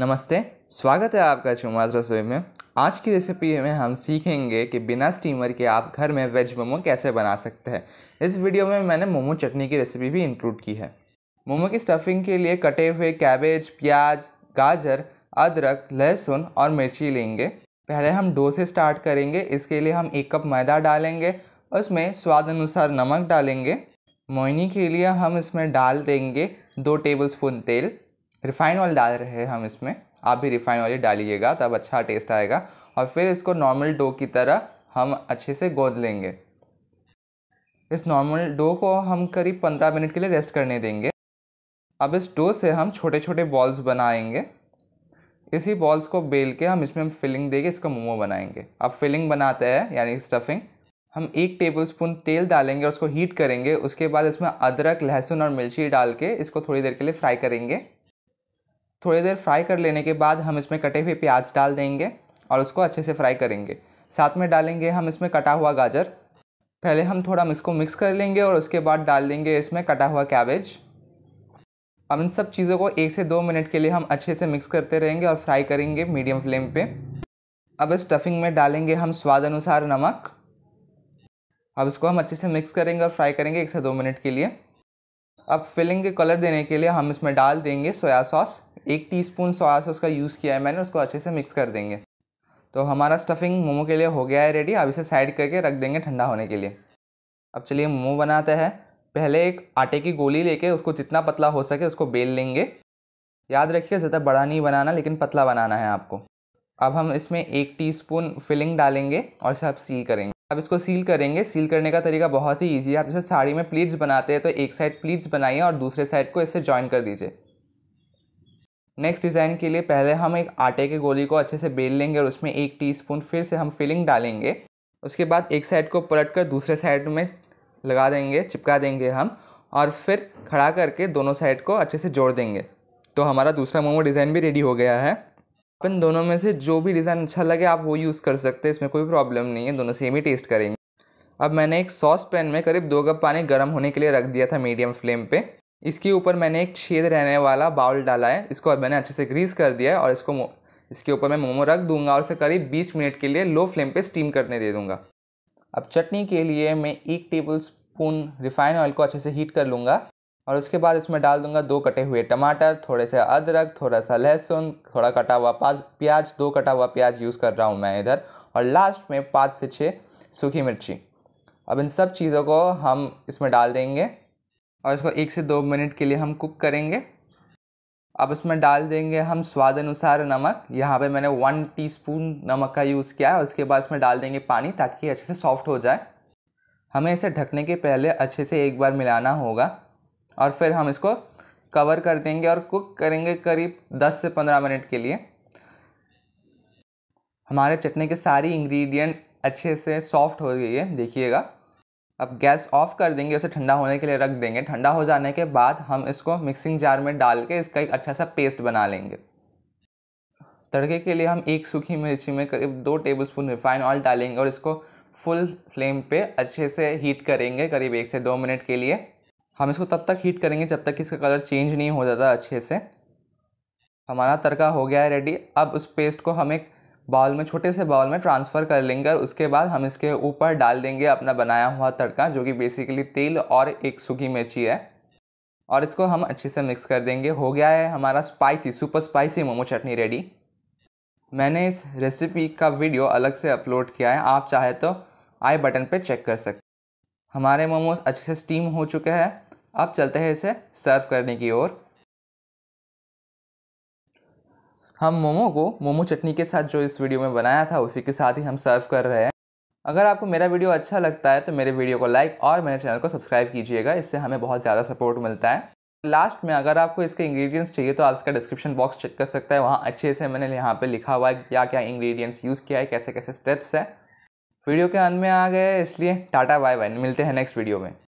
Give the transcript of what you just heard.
नमस्ते स्वागत है आपका चुमाज रसोई में आज की रेसिपी में हम सीखेंगे कि बिना स्टीमर के आप घर में वेज मोमो कैसे बना सकते हैं इस वीडियो में मैंने मोमो चटनी की रेसिपी भी इंक्लूड की है मोमो की स्टफिंग के लिए कटे हुए कैबेज प्याज गाजर अदरक लहसुन और मिर्ची लेंगे पहले हम डो से स्टार्ट करेंगे इसके लिए हम एक कप मैदा डालेंगे उसमें स्वाद अनुसार नमक डालेंगे मोइनी के लिए हम इसमें डाल देंगे दो टेबलस्पून तेल रिफाइन ऑयल डाल रहे हैं हम इसमें आप भी रिफाइन ऑयल डालिएगा तब अच्छा टेस्ट आएगा और फिर इसको नॉर्मल डो की तरह हम अच्छे से गोद लेंगे इस नॉर्मल डो को हम करीब पंद्रह मिनट के लिए रेस्ट करने देंगे अब इस डो से हम छोटे छोटे बॉल्स बनाएंगे इसी बॉल्स को बेल के हम इसमें हम फिलिंग देंगे इसका मोमो बनाएंगे अब फिलिंग बनाते हैं यानी स्टफिंग हम एक टेबल स्पून तेल डालेंगे और उसको हीट करेंगे उसके बाद इसमें अदरक लहसुन और मिर्ची डाल के इसको थोड़ी देर के लिए फ्राई करेंगे थोड़ी देर फ्राई कर लेने के बाद हम इसमें कटे हुए प्याज डाल देंगे और उसको अच्छे से फ्राई करेंगे साथ में डालेंगे हम इसमें कटा हुआ गाजर पहले हम थोड़ा इसको मिक्स कर लेंगे और उसके बाद डाल देंगे इसमें कटा हुआ कैबेज अब इन सब चीज़ों को एक से दो मिनट के लिए हम अच्छे से मिक्स करते रहेंगे और फ्राई करेंगे मीडियम फ्लेम पे अब इस स्टफिंग में डालेंगे हम स्वाद अनुसार नमक अब इसको हम अच्छे से मिक्स करेंगे और फ्राई करेंगे एक से दो मिनट के लिए अब फिलिंग के कलर देने के लिए हम इसमें डाल देंगे सोया सॉस एक टीस्पून स्पून सॉस का यूज़ किया है मैंने उसको अच्छे से मिक्स कर देंगे तो हमारा स्टफिंग मोमो के लिए हो गया है रेडी अब इसे साइड करके रख देंगे ठंडा होने के लिए अब चलिए मोमो बनाते हैं पहले एक आटे की गोली लेके उसको जितना पतला हो सके उसको बेल लेंगे याद रखिए ज़्यादा बड़ा नहीं बनाना लेकिन पतला बनाना है आपको अब हम इसमें एक टीस्पून फिलिंग डालेंगे और इसे आप सील करेंगे अब इसको सील करेंगे सील करने का तरीका बहुत ही ईजी है आप जैसे साड़ी में प्लीट्स बनाते हैं तो एक साइड प्लीट्स बनाइए और दूसरे साइड को इससे ज्वाइन कर दीजिए नेक्स्ट डिज़ाइन के लिए पहले हम एक आटे के गोली को अच्छे से बेल लेंगे और उसमें एक टीस्पून फिर से हम फिलिंग डालेंगे उसके बाद एक साइड को पलट कर दूसरे साइड में लगा देंगे चिपका देंगे हम और फिर खड़ा करके दोनों साइड को अच्छे से जोड़ देंगे तो हमारा दूसरा मोमो डिज़ाइन भी रेडी हो गया है अपन दोनों में से जो भी डिज़ाइन अच्छा लगे आप वो यूज़ कर सकते हैं इसमें कोई प्रॉब्लम नहीं है दोनों सेम ही टेस्ट करेंगे अब मैंने एक सॉस पैन में करीब दो कप पानी गर्म होने के लिए रख दिया था मीडियम फ्लेम पर इसके ऊपर मैंने एक छेद रहने वाला बाउल डाला है इसको मैंने अच्छे से ग्रीस कर दिया है और इसको इसके ऊपर मैं मोमो रख दूंगा और इसे करीब बीस मिनट के लिए लो फ्लेम पे स्टीम करने दे दूंगा अब चटनी के लिए मैं एक टेबल स्पून रिफाइन ऑयल को अच्छे से हीट कर लूँगा और उसके बाद इसमें डाल दूंगा दो कटे हुए टमाटर थोड़े से अदरक थोड़ा सा लहसुन थोड़ा कटा हुआ पाँच प्याज दो कटा हुआ प्याज यूज़ कर रहा हूँ मैं इधर और लास्ट में पाँच से छः सूखी मिर्ची अब इन सब चीज़ों को हम इसमें डाल देंगे और इसको एक से दो मिनट के लिए हम कुक करेंगे अब इसमें डाल देंगे हम स्वाद अनुसार नमक यहाँ पे मैंने वन टीस्पून नमक का यूज़ किया है उसके बाद इसमें डाल देंगे पानी ताकि अच्छे से सॉफ्ट हो जाए हमें इसे ढकने के पहले अच्छे से एक बार मिलाना होगा और फिर हम इसको कवर कर देंगे और कुक करेंगे करीब 10 से 15 मिनट के लिए हमारे चटनी के सारी इंग्रेडिएंट्स अच्छे से सॉफ्ट हो गई है देखिएगा अब गैस ऑफ कर देंगे उसे ठंडा होने के लिए रख देंगे ठंडा हो जाने के बाद हम इसको मिक्सिंग जार में डाल के इसका एक अच्छा सा पेस्ट बना लेंगे तड़के के लिए हम एक सूखी मिर्ची में करीब दो टेबल स्पून रिफाइन ऑयल डालेंगे और इसको फुल फ्लेम पे अच्छे से हीट करेंगे करीब एक से दो मिनट के लिए हम इसको तब तक हीट करेंगे जब तक कि इसका कलर चेंज नहीं हो जाता अच्छे से हमारा तड़का हो गया है रेडी अब उस पेस्ट को हम एक बाउल में छोटे से बाउल में ट्रांसफ़र कर लेंगे और उसके बाद हम इसके ऊपर डाल देंगे अपना बनाया हुआ तड़का जो कि बेसिकली तेल और एक सूखी मिर्ची है और इसको हम अच्छे से मिक्स कर देंगे हो गया है हमारा spicy super spicy momo chutney ready मैंने इस रेसिपी का वीडियो अलग से अपलोड किया है आप चाहे तो आई बटन पर चेक कर सकते हमारे मोमोज अच्छे से स्टीम हो चुके हैं अब चलते हैं इसे सर्व करने की ओर हम मोमो को मोमो चटनी के साथ जो इस वीडियो में बनाया था उसी के साथ ही हम सर्व कर रहे हैं अगर आपको मेरा वीडियो अच्छा लगता है तो मेरे वीडियो को लाइक और मेरे चैनल को सब्सक्राइब कीजिएगा इससे हमें बहुत ज़्यादा सपोर्ट मिलता है लास्ट में अगर आपको इसके इंग्रेडिएंट्स चाहिए तो आप इसका डिस्क्रिप्शन बॉक्स चेक कर सकते हैं वहाँ अच्छे से मैंने यहाँ पे लिखा हुआ है क्या क्या इंग्रेडिएंट्स यूज़ किया है कैसे कैसे स्टेप्स है वीडियो के अंत में आ गए इसलिए टाटा बाय बाय मिलते हैं नेक्स्ट वीडियो में